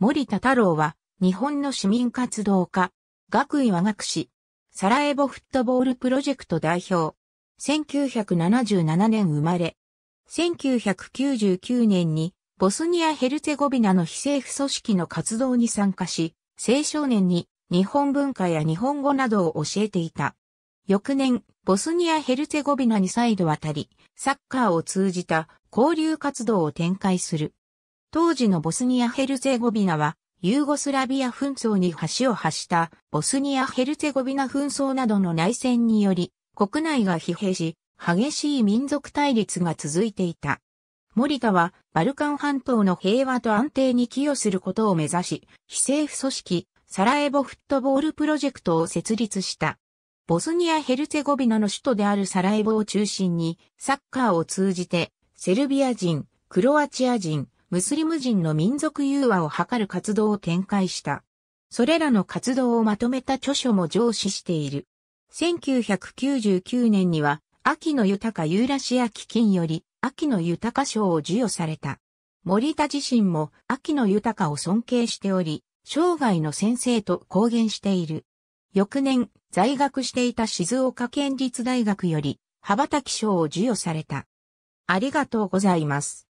森田太郎は、日本の市民活動家、学位は学士、サラエボフットボールプロジェクト代表、1977年生まれ、1999年に、ボスニア・ヘルツェゴビナの非政府組織の活動に参加し、青少年に日本文化や日本語などを教えていた。翌年、ボスニア・ヘルツェゴビナに再度渡り、サッカーを通じた交流活動を展開する。当時のボスニア・ヘルツェゴビナは、ユーゴスラビア紛争に橋を発したボスニア・ヘルツェゴビナ紛争などの内戦により、国内が疲弊し、激しい民族対立が続いていた。森田は、バルカン半島の平和と安定に寄与することを目指し、非政府組織、サラエボフットボールプロジェクトを設立した。ボスニア・ヘルツェゴビナの首都であるサラエボを中心に、サッカーを通じて、セルビア人、クロアチア人、ムスリム人の民族融和を図る活動を展開した。それらの活動をまとめた著書も上司している。1999年には、秋の豊かユーラシア基金より、秋の豊か賞を授与された。森田自身も秋の豊かを尊敬しており、生涯の先生と公言している。翌年、在学していた静岡県立大学より、羽ばたき賞を授与された。ありがとうございます。